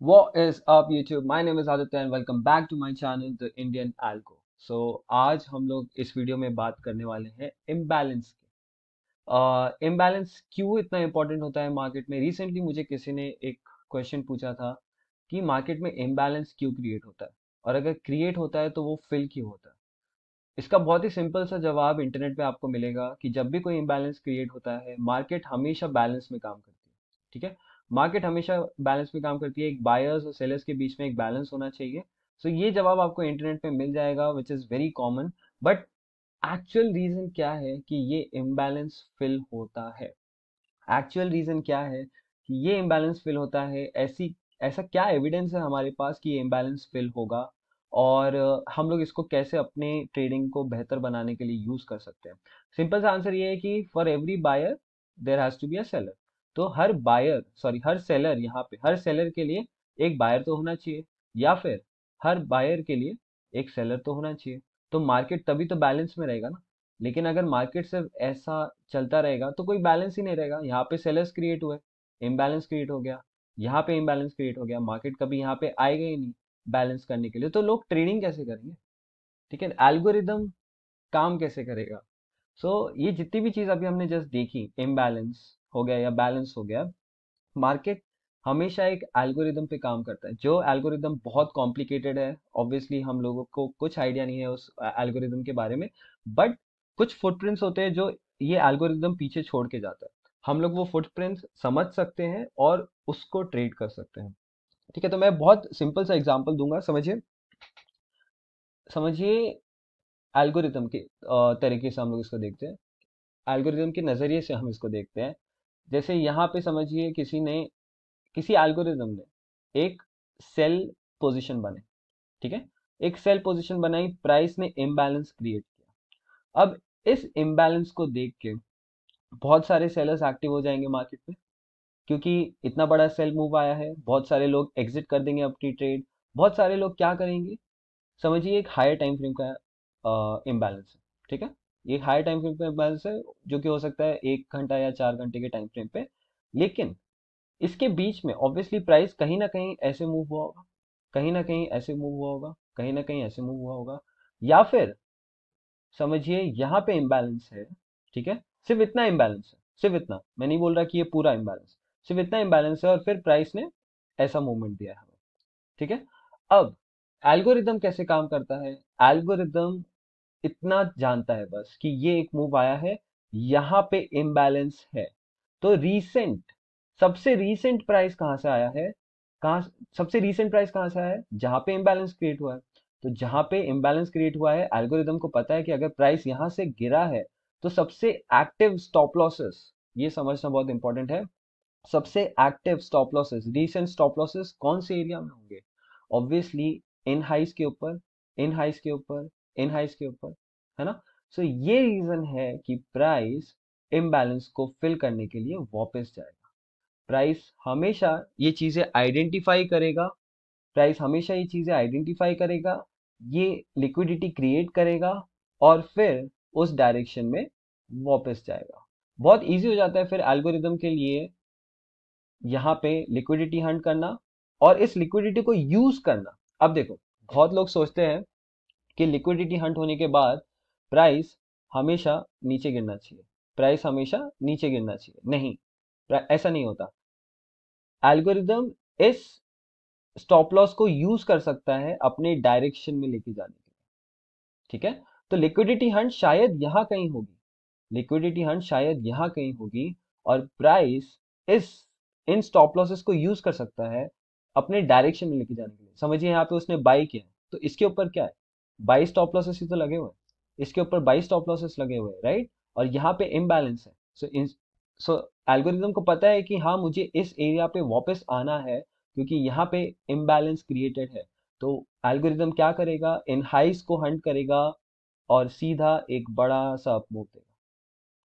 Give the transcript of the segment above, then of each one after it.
What is up YouTube? My name is Aditya and welcome back to my channel The Indian Algo. So आज हम लोग इस video में बात करने वाले हैं इम्बैलेंस की इम्बैलेंस uh, क्यों इतना इम्पोर्टेंट होता है मार्केट में रिसेंटली मुझे किसी ने एक क्वेश्चन पूछा था कि मार्केट में इम्बैलेंस क्यों क्रिएट होता है और अगर क्रिएट होता है तो वो फिल क्यों होता है इसका बहुत ही सिंपल सा जवाब इंटरनेट पे आपको मिलेगा कि जब भी कोई इम्बैलेंस क्रिएट होता है मार्केट हमेशा बैलेंस में काम करती है ठीक है मार्केट हमेशा बैलेंस में काम करती है एक बायर्स और सेलर्स के बीच में एक बैलेंस होना चाहिए सो so, ये जवाब आपको इंटरनेट पे मिल जाएगा which is very common but actual reason क्या है कि ये इम्बैलेंस फिल होता है एक्चुअल रीज़न क्या है कि ये इम्बैलेंस फिल होता है ऐसी ऐसा क्या एविडेंस है हमारे पास कि ये इम्बैलेंस फिल होगा और हम लोग इसको कैसे अपने ट्रेडिंग को बेहतर बनाने के लिए यूज़ कर सकते हैं सिंपल सा आंसर ये है कि for every buyer there has to be a seller तो हर बायर सॉरी हर सेलर यहाँ पे हर सेलर के लिए एक बायर तो होना चाहिए या फिर हर बायर के लिए एक सेलर तो होना चाहिए तो मार्केट तभी तो बैलेंस में रहेगा ना लेकिन अगर मार्केट सिर्फ ऐसा चलता रहेगा तो कोई बैलेंस ही नहीं रहेगा यहाँ पे सेलर्स क्रिएट हुए इम्बैलेंस क्रिएट हो गया यहाँ पे इम्बैलेंस क्रिएट हो गया मार्केट कभी यहाँ पे आएगा ही नहीं बैलेंस करने के लिए तो लोग ट्रेडिंग कैसे करेंगे ठीक है एल्गोरिदम काम कैसे करेगा सो so, ये जितनी भी चीज़ अभी हमने जस्ट देखी इम्बैलेंस हो गया या बैलेंस हो गया मार्केट हमेशा एक एल्गोरिदम पे काम करता है जो एल्गोरिदम बहुत कॉम्प्लिकेटेड है ऑब्वियसली हम लोगों को कुछ आइडिया नहीं है उस एल्गोरिदम के बारे में बट कुछ फुटप्रिंट्स होते हैं जो ये एल्गोरिदम पीछे छोड़ के जाता है हम लोग वो फुटप्रिंट्स समझ सकते हैं और उसको ट्रेड कर सकते हैं ठीक है तो मैं बहुत सिंपल सा एग्जाम्पल दूंगा समझिए समझिए एल्गोरिदम के तरीके से हम लोग इसको देखते हैं एल्गोरिदम के नज़रिए से हम इसको देखते हैं जैसे यहाँ पे समझिए किसी ने किसी एल्गोरिज्म ने एक सेल पोजीशन बने ठीक है एक सेल पोजीशन बनाई प्राइस ने इम्बैलेंस क्रिएट किया अब इस इम्बैलेंस को देख के बहुत सारे सेलर्स एक्टिव हो जाएंगे मार्केट में क्योंकि इतना बड़ा सेल मूव आया है बहुत सारे लोग एग्जिट कर देंगे अपनी ट्रेड बहुत सारे लोग क्या करेंगे समझिए एक हायर टाइम फ्रेम का इम्बैलेंस है ठीक है ये हाई टाइम फ्रेम पे बैलेंस है जो कि हो सकता है एक घंटा या चार घंटे के टाइम फ्रेम पे लेकिन इसके बीच में ऑब्वियसली प्राइस कहीं ना कहीं ऐसे मूव हुआ होगा कहीं ना कहीं ऐसे मूव हुआ होगा कहीं ना कहीं ऐसे मूव हुआ होगा या फिर समझिए यहाँ पे इम्बैलेंस है ठीक है सिर्फ इतना इम्बैलेंस है सिर्फ इतना मैं नहीं बोल रहा कि ये पूरा इम्बैलेंस सिर्फ इतना इम्बैलेंस है और फिर प्राइस ने ऐसा मूवमेंट दिया है ठीक है अब एल्गोरिदम कैसे काम करता है एल्गोरिदम इतना जानता है बस कि ये एक मूव आया है यहाँ पे इम्बैलेंस है तो रीसेंट सबसे रीसेंट प्राइस कहाँ से आया है कहा सबसे रीसेंट प्राइस कहाँ से आया है जहाँ पे इम्बैलेंस क्रिएट हुआ है तो जहाँ पे इम्बैलेंस क्रिएट हुआ है एल्गोरिदम को पता है कि अगर प्राइस यहाँ से गिरा है तो सबसे एक्टिव स्टॉप लॉसेस ये समझना बहुत इंपॉर्टेंट है सबसे active stop losses recent stop losses कौन से एरिया में होंगे ऑब्वियसली इन हाइस के ऊपर इन हाइस के ऊपर इन हाइस के ऊपर है ना सो so, ये रीजन है कि प्राइस इम्बैलेंस को फिल करने के लिए वापस जाएगा प्राइस हमेशा ये चीजें आइडेंटिफाई करेगा प्राइस हमेशा ये चीजें आइडेंटिफाई करेगा ये लिक्विडिटी क्रिएट करेगा और फिर उस डायरेक्शन में वापस जाएगा बहुत इजी हो जाता है फिर एल्गोरिदम के लिए यहाँ पे लिक्विडिटी हंट करना और इस लिक्विडिटी को यूज करना अब देखो बहुत लोग सोचते हैं कि लिक्विडिटी हंट होने के बाद प्राइस हमेशा नीचे गिरना चाहिए प्राइस हमेशा नीचे गिरना चाहिए नहीं ऐसा नहीं होता एल्गोरिदम इस स्टॉप लॉस को यूज कर सकता है अपने डायरेक्शन में लेके जाने के लिए ठीक है तो लिक्विडिटी हंट शायद यहां कहीं होगी लिक्विडिटी हंट शायद यहां कहीं होगी और प्राइस इस इन स्टॉप लॉसेस को यूज कर सकता है अपने डायरेक्शन में लेके जाने के लिए समझिए यहाँ पे उसने बाई किया तो इसके ऊपर क्या है बाईस टॉप लॉसेस ही तो लगे हुए इसके ऊपर बाईस टॉप लॉसेस लगे हुए राइट और यहाँ पे इम्बैलेंस है सो सो एल्गोरिज्म को पता है कि हाँ मुझे इस एरिया पे वापस आना है क्योंकि यहाँ पे इम्बैलेंस क्रिएटेड है तो एल्गोरिज्म क्या करेगा इन हाइस को हंट करेगा और सीधा एक बड़ा सा अपमूव देगा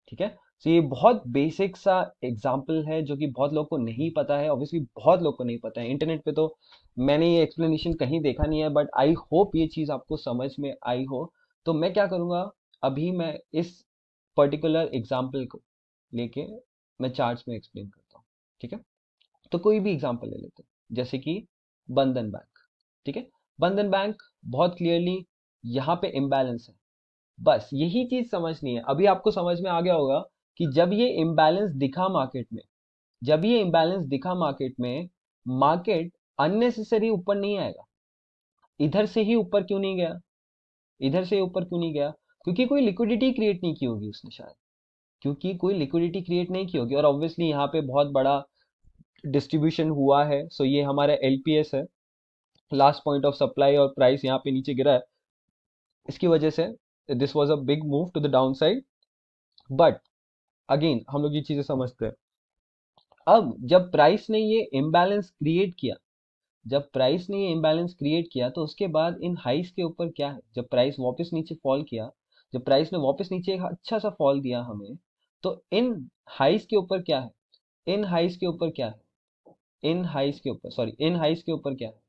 ठीक है सो ये बहुत बेसिक सा एग्जाम्पल है जो कि बहुत लोग को नहीं पता है ऑब्वियसली बहुत लोग को नहीं पता है इंटरनेट पे तो मैंने ये एक्सप्लेनेशन कहीं देखा नहीं है बट आई होप ये चीज़ आपको समझ में आई हो तो मैं क्या करूँगा अभी मैं इस पर्टिकुलर एग्जाम्पल को लेके मैं चार्ट्स में एक्सप्लेन करता हूँ ठीक है तो कोई भी एग्जाम्पल ले लेते हैं जैसे कि बंधन बैंक ठीक है बंधन बैंक बहुत क्लियरली यहाँ पे इम्बैलेंस है बस यही चीज़ समझनी है अभी आपको समझ में आ गया होगा कि जब ये इम्बैलेंस दिखा मार्केट में जब ये इम्बैलेंस दिखा मार्केट में मार्केट अननेसेसरी ऊपर नहीं आएगा इधर से ही ऊपर क्यों नहीं गया इधर से ऊपर क्यों नहीं गया क्योंकि कोई लिक्विडिटी क्रिएट नहीं की होगी उसने शायद क्योंकि कोई लिक्विडिटी क्रिएट नहीं की होगी और ऑब्वियसली यहाँ पे बहुत बड़ा डिस्ट्रीब्यूशन हुआ है सो ये हमारा एल है लास्ट पॉइंट ऑफ सप्लाई और प्राइस यहाँ पे नीचे गिरा है इसकी वजह से this was a big move to the down side but again हम लोग ये चीजें समझते हैं अब जब प्राइस ने ये इम्बैलेंस क्रिएट किया जब प्राइस ने ये इम्बैलेंस क्रिएट किया तो उसके बाद इन हाइस के ऊपर क्या है जब प्राइस वापस नीचे फॉल किया जब प्राइस ने वापस नीचे एक अच्छा सा फॉल दिया हमें तो इन हाइस के ऊपर क्या है इन हाइस के ऊपर क्या है इन हाइस के ऊपर सॉरी इन हाइस के ऊपर क्या है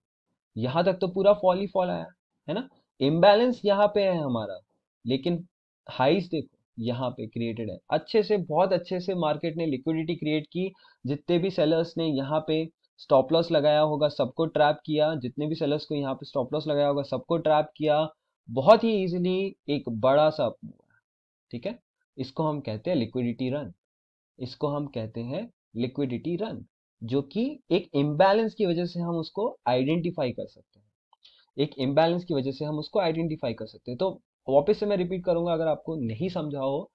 यहां तक तो पूरा फॉल ही फॉल आया है ना इम्बैलेंस यहाँ पे है हमारा लेकिन हाइस देखो यहाँ पे क्रिएटेड है अच्छे से बहुत अच्छे से मार्केट ने लिक्विडिटी क्रिएट की जितने भी सेलर्स ने यहाँ पे स्टॉप लॉस लगाया होगा सबको ट्रैप किया जितने भी सेलर्स को यहाँ पे स्टॉप लॉस लगाया होगा सबको ट्रैप किया बहुत ही इजीली एक बड़ा सा ठीक है इसको हम कहते हैं लिक्विडिटी रन इसको हम कहते हैं लिक्विडिटी रन जो कि एक इम्बैलेंस की वजह से हम उसको आइडेंटिफाई कर सकते हैं एक इम्बैलेंस की वजह से हम उसको आइडेंटिफाई कर सकते हैं तो वापस से मैं रिपीट करूंगा अगर आपको नहीं समझा हो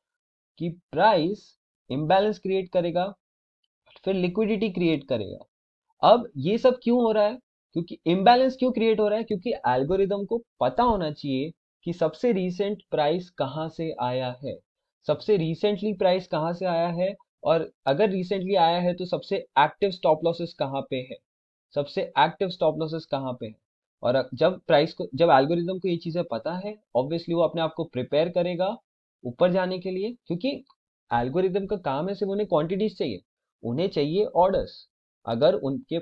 कि प्राइस इम्बैलेंस क्रिएट करेगा फिर लिक्विडिटी क्रिएट करेगा अब ये सब क्यों हो रहा है क्योंकि इम्बैलेंस क्यों क्रिएट हो रहा है क्योंकि एल्गोरिदम को पता होना चाहिए कि सबसे रिसेंट प्राइस कहाँ से आया है सबसे रिसेंटली प्राइस कहाँ से आया है और अगर रिसेंटली आया है तो सबसे एक्टिव स्टॉप लॉसेस कहाँ पे है सबसे एक्टिव स्टॉप लॉसेस कहाँ पे है और जब प्राइस को जब एल्गोरिज्म को ये चीज़ें पता है ऑब्वियसली वो अपने आप को प्रिपेयर करेगा ऊपर जाने के लिए क्योंकि एल्गोरिज्म का काम है सिर्फ उन्हें क्वांटिटीज चाहिए उन्हें चाहिए ऑर्डर्स अगर उनके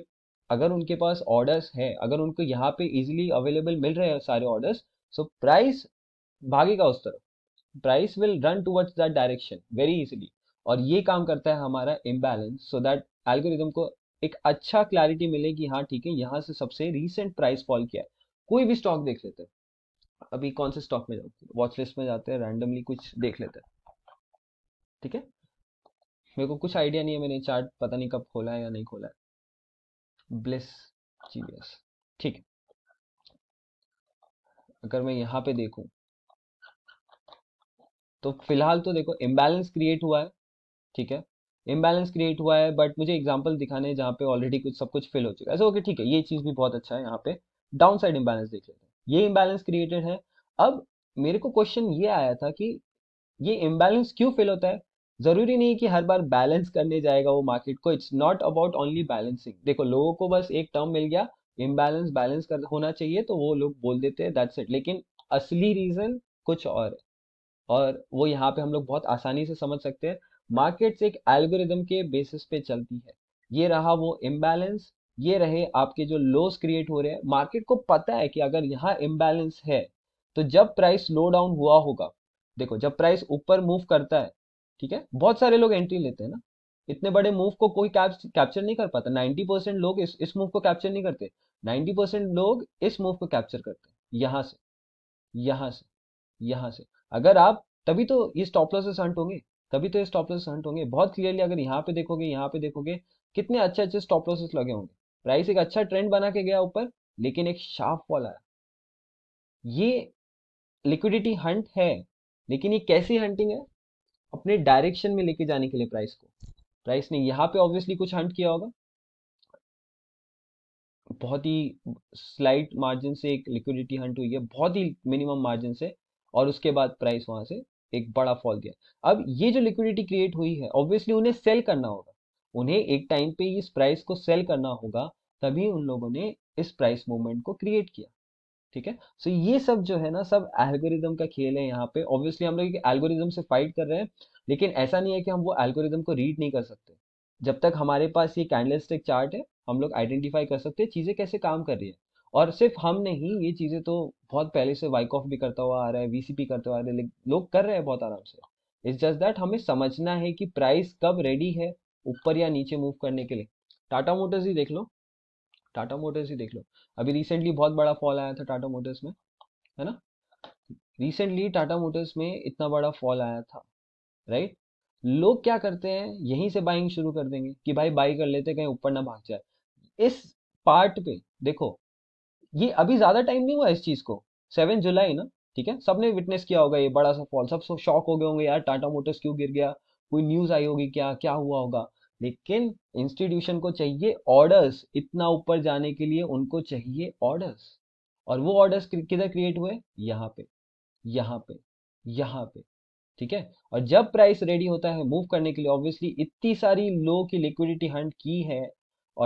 अगर उनके पास ऑर्डर्स है अगर उनको यहाँ पे इजिली अवेलेबल मिल रहे हैं सारे ऑर्डर्स सो प्राइस भागेगा उस तरफ price will run towards that direction very easily और ये काम करता है हमारा इम्बैलेंस सो दैट एल्गोरिज्म को एक अच्छा क्लैरिटी मिले कि हाँ ठीक है यहाँ से सबसे रिसेंट प्राइस फॉल किया है कोई भी स्टॉक देख लेते हैं अभी कौन से स्टॉक में जाते हैं वॉचलिस्ट में जाते हैं रैंडमली कुछ देख लेते हैं ठीक है मेरे को कुछ आइडिया नहीं है मैंने चार्ट पता नहीं कब खोला है या नहीं खोला है ब्लिस जीवियस ठीक अगर मैं यहाँ पे देखूं तो फिलहाल तो देखो इम्बैलेंस क्रिएट हुआ है ठीक है इम्बैलेंस क्रिएट हुआ है बट मुझे एग्जाम्पल दिखाने जहाँ पे ऑलरेडी कुछ सब कुछ फिल हो चुका है ओके ठीक है ये चीज़ भी बहुत अच्छा है यहाँ पे डाउन साइड इम्बैलेंस देख लेते हैं ये इम्बैलेंस क्रिएटेड है अब मेरे को क्वेश्चन ये आया था कि ये इम्बैलेंस क्यों फिल होता है ज़रूरी नहीं कि हर बार बैलेंस करने जाएगा वो मार्केट को it's not about only balancing देखो लोगों को बस एक टर्म मिल गया इम्बैलेंस बैलेंस कर होना चाहिए तो वो लोग बोल देते हैं दैट्स इट लेकिन असली रीज़न कुछ और है और वो यहाँ पे हम लोग बहुत आसानी से समझ सकते हैं मार्केट्स एक एल्गोरिदम के बेसिस पे चलती है ये रहा वो इम्बैलेंस ये रहे आपके जो लॉस क्रिएट हो रहे हैं मार्केट को पता है कि अगर यहाँ इम्बैलेंस है तो जब प्राइस लो डाउन हुआ होगा देखो जब प्राइस ऊपर मूव करता है ठीक है बहुत सारे लोग एंट्री लेते हैं ना इतने बड़े मूव को कोई कैप्चर नहीं कर पाता 90 परसेंट लोग इस इस मूव को कैप्चर नहीं करते 90 परसेंट लोग इस मूव को कैप्चर करते हैं यहाँ से यहाँ से यहाँ से अगर आप तभी तो ये स्टॉप लॉसेस हंट होंगे तभी तो ये स्टॉप लॉसेस हंट होंगे बहुत क्लियरली अगर यहाँ पे देखोगे यहाँ पे देखोगे कितने अच्छे अच्छे स्टॉप लॉसेस लगे होंगे प्राइस एक अच्छा ट्रेंड बना के गया ऊपर लेकिन एक शार्प वाला ये लिक्विडिटी हंट है लेकिन ये कैसी हंटिंग है अपने डायरेक्शन में लेके जाने के लिए प्राइस को प्राइस ने यहाँ पे ऑब्वियसली कुछ हंट किया होगा बहुत ही स्लाइट मार्जिन से एक लिक्विडिटी हंट हुई है बहुत ही मिनिमम मार्जिन से और उसके बाद प्राइस वहां से एक बड़ा फॉल दिया अब ये जो लिक्विडिटी क्रिएट हुई है ऑब्वियसली उन्हें सेल करना होगा उन्हें एक टाइम पे इस प्राइस को सेल करना होगा तभी उन लोगों ने इस प्राइस मूवमेंट को क्रिएट किया ठीक है सो ये सब जो है ना सब एल्गोरिज्म का खेल है यहाँ पे ऑब्वियसली हम लोग एल्गोरिज्म से फाइट कर रहे हैं लेकिन ऐसा नहीं है कि हम वो एल्गोरिज्म को रीड नहीं कर सकते जब तक हमारे पास ये कैंडल चार्ट है हम लोग आइडेंटिफाई कर सकते हैं चीज़ें कैसे काम कर रही है और सिर्फ हम नहीं ये चीज़ें तो बहुत पहले से वाइक ऑफ भी करता हुआ आ रहा है वीसीपी करते हुआ आ रहे लोग कर रहे हैं बहुत आराम से इट्स जस्ट दैट हमें समझना है कि प्राइस कब रेडी है ऊपर या नीचे मूव करने के लिए टाटा मोटर्स ही देख लो टाटा मोटर्स ही देख लो अभी रिसेंटली बहुत बड़ा फॉल आया था टाटा मोटर्स में है ना रिसेंटली टाटा मोटर्स में इतना बड़ा फॉल आया था राइट right? लोग क्या करते हैं यहीं से बाइंग शुरू कर देंगे कि भाई बाई कर लेते कहीं ऊपर ना भाग जाए इस पार्ट पे देखो ये अभी ज़्यादा टाइम नहीं हुआ इस चीज़ को सेवन जुलाई ना ठीक है सबने विटनेस किया होगा ये बड़ा सा फॉल सब शॉक हो गए होंगे यार टाटा मोटर्स क्यों गिर गया कोई न्यूज़ आई होगी क्या क्या हुआ होगा लेकिन इंस्टीट्यूशन को चाहिए ऑर्डर्स इतना ऊपर जाने के लिए उनको चाहिए ऑर्डर्स और वो ऑर्डर्स किधर क्रिएट हुए यहाँ पे यहाँ पे यहाँ पे ठीक है और जब प्राइस रेडी होता है मूव करने के लिए ऑब्वियसली इतनी सारी लो की लिक्विडिटी हंट की है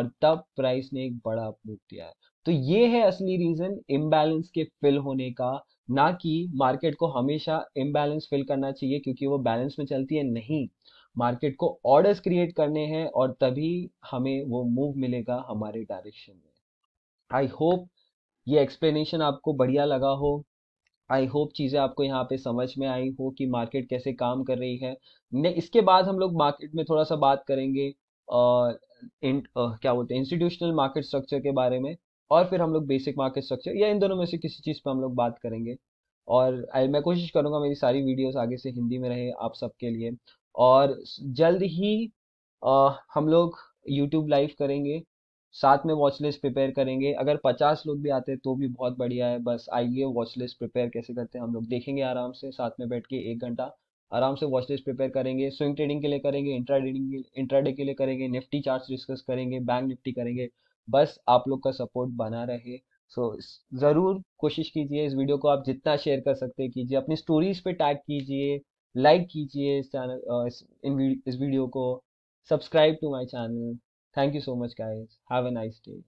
और तब प्राइस ने एक बड़ा मूव दिया है तो ये है असली रीजन इम्बैलेंस के फिल होने का ना कि मार्केट को हमेशा इम्बैलेंस फिल करना चाहिए क्योंकि वो बैलेंस में चलती है नहीं मार्केट को ऑर्डर्स क्रिएट करने हैं और तभी हमें वो मूव मिलेगा हमारे डायरेक्शन में आई होप ये एक्सप्लेनेशन आपको बढ़िया लगा हो आई होप चीज़ें आपको यहाँ पे समझ में आई हो कि मार्केट कैसे काम कर रही है इसके बाद हम लोग मार्केट में थोड़ा सा बात करेंगे आ, इन, आ, क्या बोलते हैं इंस्टीट्यूशनल मार्केट स्ट्रक्चर के बारे में और फिर हम लोग बेसिक मार्केट स्ट्रक्चर या इन दोनों में से किसी चीज़ पर हम लोग बात करेंगे और मैं कोशिश करूँगा मेरी सारी वीडियोस आगे से हिंदी में रहे आप सबके लिए और जल्द ही आ, हम लोग यूट्यूब लाइव करेंगे साथ में वॉच लिस्ट प्रिपेयर करेंगे अगर पचास लोग भी आते हैं तो भी बहुत बढ़िया है बस आइए वॉच लिस्ट प्रिपेयर कैसे करते हैं हम लोग देखेंगे आराम से साथ में बैठ के एक घंटा आराम से वॉच लिस्ट प्रिपेयर करेंगे स्विंग ट्रेडिंग के लिए करेंगे इंट्रा ट्रेडिंग इंट्राडे के लिए करेंगे निफ्टी चार्ट डिस्कस करेंगे बैंक निफ्टी करेंगे बस आप लोग का सपोर्ट बना रहे सो ज़रूर कोशिश कीजिए इस वीडियो को आप जितना शेयर कर सकते कीजिए अपनी स्टोरीज पे टैग कीजिए लाइक कीजिए इस चैनल इस, इस वीडियो को subscribe to my channel thank you so much guys have a nice day